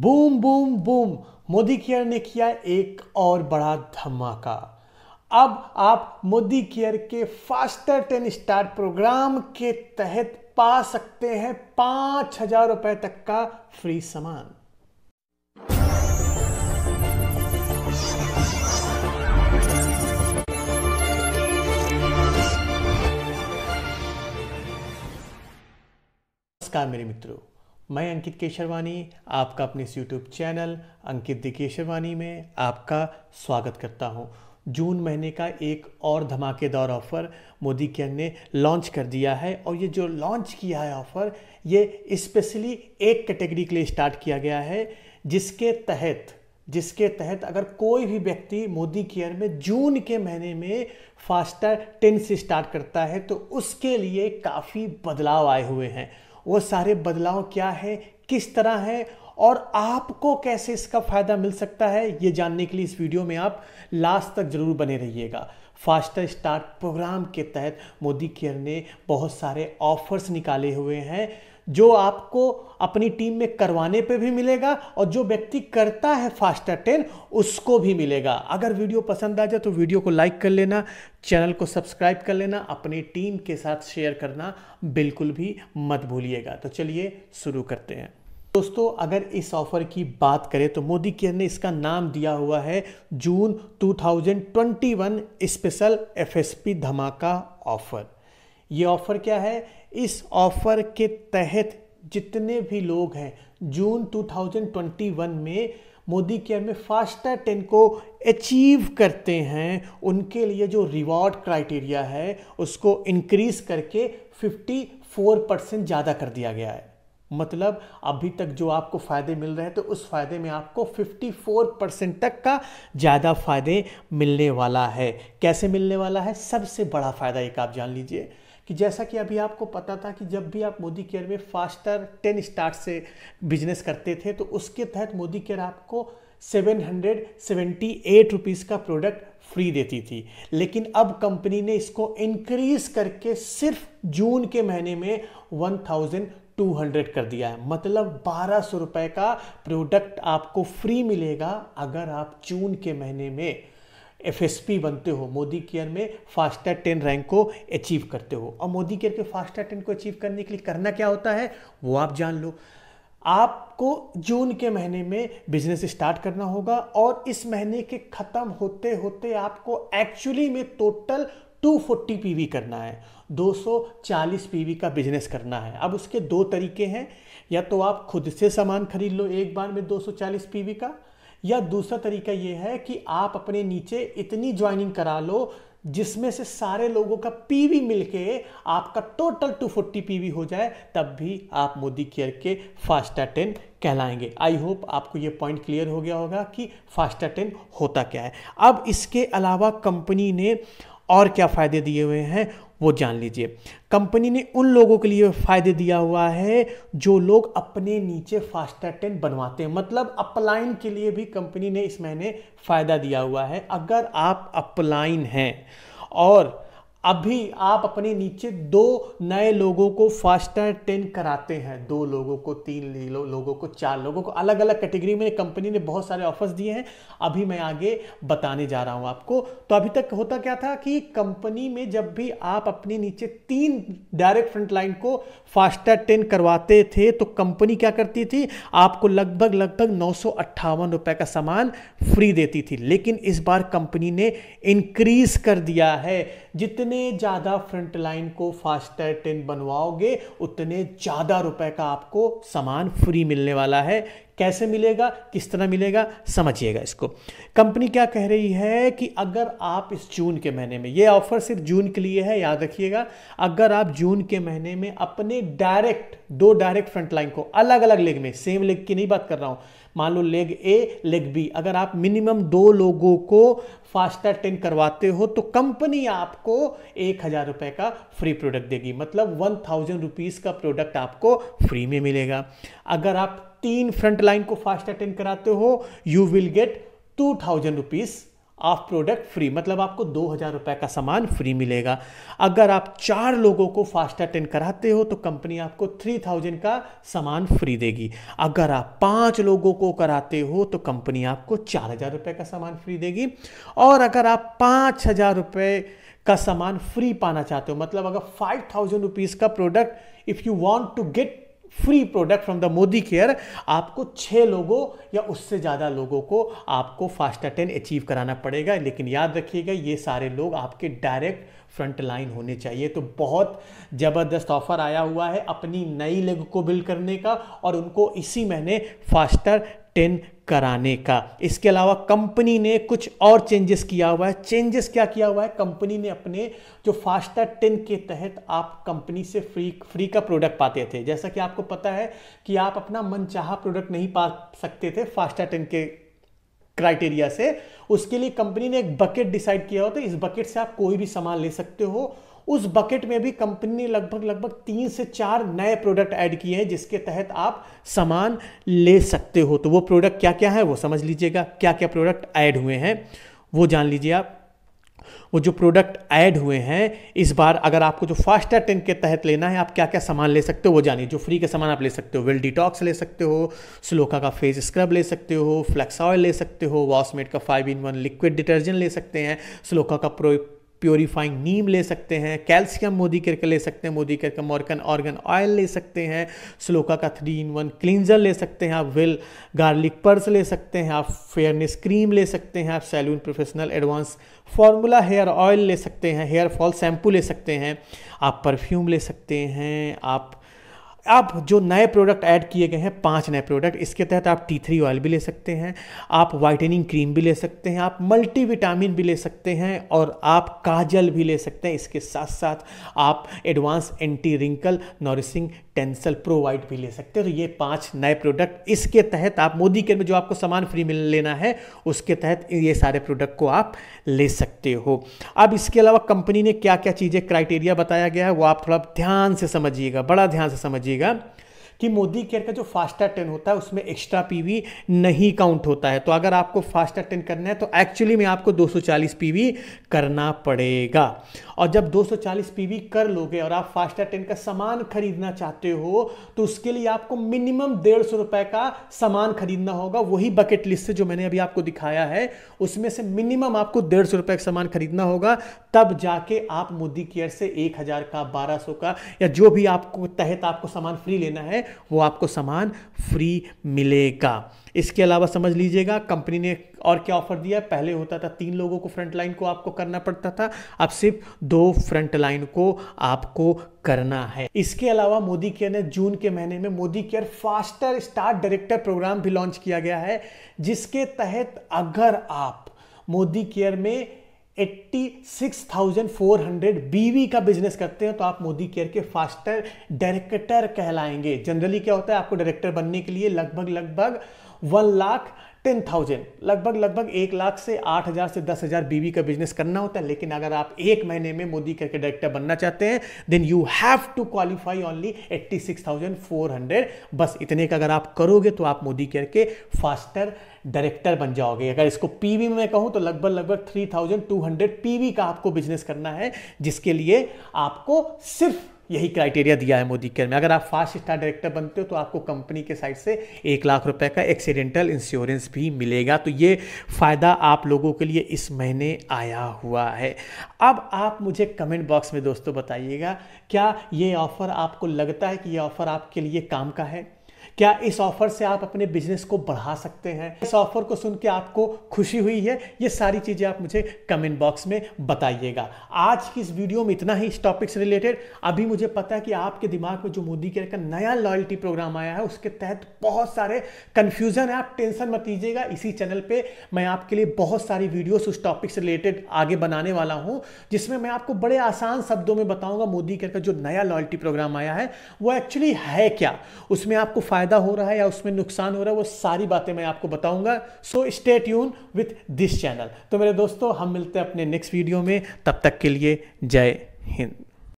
boom boom boom Modicare ने किया एक और बड़ा धमाका अब आप मोदी केयर के फास्टर टेन स्टार प्रोग्राम के तहत पा सकते हैं पांच हजार रुपए तक का फ्री सामान नमस्कार मेरे मित्रों मैं अंकित केशरवानी आपका अपने इस YouTube channel Ankit the Kesharwani में आपका स्वागत करता हूँ जून महीने का एक और धमाकेदार ऑफ़र मोदी केयर ने लॉन्च कर दिया है और ये जो लॉन्च किया है ऑफ़र ये स्पेशली एक कैटेगरी के लिए स्टार्ट किया गया है जिसके तहत जिसके तहत अगर कोई भी व्यक्ति मोदी केयर में जून के महीने में फास्टर टेन से स्टार्ट करता है तो उसके लिए काफ़ी बदलाव आए हुए हैं वो सारे बदलाव क्या है किस तरह है और आपको कैसे इसका फ़ायदा मिल सकता है ये जानने के लिए इस वीडियो में आप लास्ट तक ज़रूर बने रहिएगा फास्टर स्टार्ट प्रोग्राम के तहत मोदी केयर ने बहुत सारे ऑफर्स निकाले हुए हैं जो आपको अपनी टीम में करवाने पे भी मिलेगा और जो व्यक्ति करता है फास्ट अटेन उसको भी मिलेगा अगर वीडियो पसंद आ जाए तो वीडियो को लाइक कर लेना चैनल को सब्सक्राइब कर लेना अपनी टीम के साथ शेयर करना बिल्कुल भी मत भूलिएगा तो चलिए शुरू करते हैं दोस्तों अगर इस ऑफर की बात करें तो मोदी केयर ने इसका नाम दिया हुआ है जून 2021 स्पेशल एफएसपी धमाका ऑफर ये ऑफ़र क्या है इस ऑफ़र के तहत जितने भी लोग हैं जून 2021 में मोदी केयर में फास्टा टेन को अचीव करते हैं उनके लिए जो रिवॉर्ड क्राइटेरिया है उसको इंक्रीज करके 54 परसेंट ज़्यादा कर दिया गया है मतलब अभी तक जो आपको फ़ायदे मिल रहे हैं तो उस फ़ायदे में आपको 54 परसेंट तक का ज़्यादा फ़ायदे मिलने वाला है कैसे मिलने वाला है सबसे बड़ा फ़ायदा एक आप जान लीजिए कि जैसा कि अभी आपको पता था कि जब भी आप मोदी केयर में फास्टर टेन स्टार्ट से बिजनेस करते थे तो उसके तहत मोदी केयर आपको seven hundred seventy eight rupees का प्रोडक्ट फ्री देती थी लेकिन अब कंपनी ने इसको इंक्रीज़ करके सिर्फ जून के महीने में वन थाउजेंड टू हंड्रेड कर दिया है मतलब बारह सौ रुपये का प्रोडक्ट आपको फ्री मिलेगा अगर आप जून के महीने में एफएसपी बनते हो मोदी केयर में फास्टर टेन रैंक को अचीव करते हो और मोदी केयर के फास्टर टेन को अचीव करने के लिए करना क्या होता है वो आप जान लो आपको जून के महीने में बिजनेस स्टार्ट करना होगा और इस महीने के ख़त्म होते होते आपको एक्चुअली में टोटल 240 पीवी करना है 240 पीवी का बिजनेस करना है अब उसके दो तरीके हैं या तो आप खुद से सामान खरीद लो एक बार में 240 पीवी का या दूसरा तरीका ये है कि आप अपने नीचे इतनी ज्वाइनिंग करा लो जिसमें से सारे लोगों का पीवी मिलके आपका टोटल 240 पीवी हो जाए तब भी आप मोदी केयर के फास्टा टेन कहलाएंगे आई होप आपको ये पॉइंट क्लियर हो गया होगा कि फास्टा टेन होता क्या है अब इसके अलावा कंपनी ने और क्या फ़ायदे दिए हुए हैं वो जान लीजिए कंपनी ने उन लोगों के लिए फ़ायदे दिया हुआ है जो लोग अपने नीचे फास्टर टेन बनवाते हैं मतलब अपलाइन के लिए भी कंपनी ने इस महीने फ़ायदा दिया हुआ है अगर आप अपलाइन हैं और अभी आप अपने नीचे दो नए लोगों को फास्टर टेन कराते हैं दो लोगों को तीन लो, लोगों को चार लोगों को अलग अलग कैटेगरी में कंपनी ने बहुत सारे ऑफर्स दिए हैं अभी मैं आगे बताने जा रहा हूं आपको तो अभी तक होता क्या था कि कंपनी में जब भी आप अपने नीचे तीन डायरेक्ट फ्रंट लाइन को फास्टर टेन करवाते थे तो कंपनी क्या करती थी आपको लगभग लगभग नौ रुपए का सामान फ्री देती थी लेकिन इस बार कंपनी ने इंक्रीज कर दिया है जितने जितने ज़्यादा फ्रंट लाइन को फास्टर टेन बनवाओगे उतने ज़्यादा रुपए का आपको सामान फ्री मिलने वाला है कैसे मिलेगा किस तरह मिलेगा समझिएगा इसको कंपनी क्या कह रही है कि अगर आप इस जून के महीने में ये ऑफर सिर्फ जून के लिए है याद रखिएगा अगर आप जून के महीने में अपने डायरेक्ट दो डायरेक्ट फ्रंट लाइन को अलग अलग लेग में सेम लेग की नहीं बात कर रहा हूं मान लो लेग ए लेग बी अगर आप मिनिमम दो लोगों को फास्टर टेन करवाते हो तो कंपनी आपको एक हज़ार रुपये का फ्री प्रोडक्ट देगी मतलब वन थाउजेंड रुपीज़ का प्रोडक्ट आपको फ्री में मिलेगा अगर आप तीन फ्रंट लाइन को फास्ट अटेंड कराते हो you will get two thousand rupees of product free मतलब आपको दो हज़ार रुपये का सामान फ्री मिलेगा अगर आप चार लोगों को फास्ट अटेंड कराते हो तो कंपनी आपको थ्री थाउजेंड का सामान फ्री देगी अगर आप पाँच लोगों को कराते हो तो कंपनी आपको चार हज़ार रुपये का सामान फ्री देगी और अगर आप पाँच हज़ार रुपये का सामान फ्री पाना चाहते हो मतलब अगर फाइव थाउजेंड रुपीज़ का product if you want to get free product from the Modicare आपको छः लोगों या उससे ज़्यादा लोगों को आपको फास्ट टेन अचीव कराना पड़ेगा लेकिन याद रखिएगा ये सारे लोग आपके डायरेक्ट फ्रंट लाइन होने चाहिए तो बहुत ज़बरदस्त ऑफर आया हुआ है अपनी नई लेग को बिल्ड करने का और उनको इसी महीने फास्टर टेन कराने का इसके अलावा कंपनी ने कुछ और चेंजेस किया हुआ है चेंजेस क्या किया हुआ है कंपनी ने अपने जो फास्टा टेन के तहत आप कंपनी से फ्री फ्री का प्रोडक्ट पाते थे जैसा कि आपको पता है कि आप अपना मनचाहा प्रोडक्ट नहीं पा सकते थे फास्टा टेन के क्राइटेरिया से उसके लिए कंपनी ने एक बकेट डिसाइड किया हो तो इस बकेट से आप कोई भी सामान ले सकते हो उस बकेट में भी कंपनी ने लगभग लगभग तीन से चार नए प्रोडक्ट ऐड किए हैं जिसके तहत आप सामान ले सकते हो तो वो प्रोडक्ट क्या क्या है वो समझ लीजिएगा क्या क्या प्रोडक्ट ऐड हुए हैं वो जान लीजिए आप वो जो प्रोडक्ट ऐड हुए हैं इस बार अगर आपको जो फास्टर टेन के तहत लेना है आप क्या क्या सामान ले सकते हो वो जानिए जो फ्री के सामान आप ले सकते हो वेल डिटॉक्स ले सकते हो स्लोका का फेस स्क्रब ले सकते हो फ्लेक्स ऑयल ले सकते हो वॉसमेट का five in one liquid detergent ले सकते हैं स्लोका का प्रो प्योरीफाइंग नीम ले सकते हैं कैल्शियम मोदी करके ले सकते हैं मोदी करके मॉर्कन ऑर्गन ऑयल ले सकते हैं स्लोका का थ्री इन वन क्लिनजर ले सकते हैं आप वेल गार्लिक पर्स ले सकते हैं आप फेयरनेस क्रीम ले सकते हैं आप salon professional advance formula hair oil ले सकते हैं हेयर फॉल शैम्पू ले सकते हैं आप परफ्यूम ले सकते हैं आप आप जो नए प्रोडक्ट ऐड किए गए हैं पांच नए प्रोडक्ट इसके तहत आप टी थ्री ऑयल भी ले सकते हैं आप वाइटनिंग क्रीम भी ले सकते हैं आप विटामिन भी ले सकते हैं और आप काजल भी ले सकते हैं इसके साथ साथ आप advance anti wrinkle nourishing tensel pro white भी ले सकते हो तो ये पांच नए प्रोडक्ट इसके तहत आप मोदी केयर में जो आपको सामान फ्री मिल लेना है उसके तहत ये सारे प्रोडक्ट को आप ले सकते हो अब इसके अलावा कंपनी ने क्या क्या चीज़ें क्राइटेरिया बताया गया है वो आप थोड़ा ध्यान से समझिएगा बड़ा ध्यान से समझिएगा कि मोदी केयर का जो फास्टा टेन होता है उसमें एक्स्ट्रा पीवी नहीं काउंट होता है तो अगर आपको फास्टा टेन करना है तो एक्चुअली में आपको 240 पीवी करना पड़ेगा और जब 240 पीवी कर लोगे और आप फास्टा टेन का सामान खरीदना चाहते हो तो उसके लिए आपको मिनिमम डेढ़ सौ रुपए का सामान खरीदना होगा वही बकेट लिस्ट से जो मैंने अभी आपको दिखाया है उसमें से मिनिमम आपको डेढ़ सौ रुपए का सामान खरीदना होगा तब जाके आप मोदी केयर से एक हजार का बारह सौ का या जो भी आपको तहत आपको सामान फ्री लेना है वो आपको सामान फ्री मिलेगा इसके अलावा समझ लीजिएगा कंपनी ने और क्या ऑफर दिया पहले होता था तीन लोगों को फ्रंट लाइन को आपको करना पड़ता था अब सिर्फ दो फ्रंट लाइन को आपको करना है इसके अलावा मोदी केयर ने जून के महीने में Modicare faster start director program भी लॉन्च किया गया है जिसके तहत अगर आप मोदी केयर में 86,400 बीवी का बिजनेस करते हैं तो आप मोदी केयर के फास्टर डायरेक्टर कहलाएंगे जनरली क्या होता है आपको डायरेक्टर बनने के लिए लगभग लगभग वन लाख टेन थाउजेंड लगभग लगभग एक लाख से आठ हज़ार से दस हज़ार बीवी का बिजनेस करना होता है लेकिन अगर आप एक महीने में मोदी करके डायरेक्टर बनना चाहते हैं then you have to qualify only eighty six thousand four hundred बस इतने का अगर आप करोगे तो आप मोदी करके फास्टर डायरेक्टर बन जाओगे अगर इसको पीवी में कहूँ तो लगभग लगभग three thousand two hundred PV का आपको बिजनेस करना है जिसके लिए आपको सिर्फ यही क्राइटेरिया दिया है मोदी केयर में अगर आप फास्ट स्टार डायरेक्टर बनते हो तो आपको कंपनी के साइड से एक लाख रुपए का एक्सीडेंटल इंश्योरेंस भी मिलेगा तो ये फ़ायदा आप लोगों के लिए इस महीने आया हुआ है अब आप मुझे कमेंट बॉक्स में दोस्तों बताइएगा क्या ये ऑफ़र आपको लगता है कि ये ऑफ़र आपके लिए काम का है क्या इस ऑफर से आप अपने बिजनेस को बढ़ा सकते हैं इस ऑफर को सुन के आपको खुशी हुई है ये सारी चीज़ें आप मुझे कमेंट बॉक्स में बताइएगा आज की इस वीडियो में इतना ही इस टॉपिक से रिलेटेड अभी मुझे पता है कि आपके दिमाग में जो मोदी के का नया लॉयल्टी प्रोग्राम आया है उसके तहत बहुत सारे कन्फ्यूजन है आप टेंशन मत लीजिएगा इसी चैनल पर मैं आपके लिए बहुत सारी वीडियोस उस टॉपिक से रिलेटेड आगे बनाने वाला हूं जिसमें मैं आपको बड़े आसान शब्दों में बताऊंगा मोदी के का जो नया लॉयल्टी प्रोग्राम आया है वो एक्चुअली है क्या उसमें आपको फायदा फायदा हो रहा है या उसमें नुकसान हो रहा है वो सारी बातें मैं आपको बताऊंगा so stay tune with this channel तो मेरे दोस्तों हम मिलते हैं अपने नेक्स्ट वीडियो में तब तक के लिए जय हिंद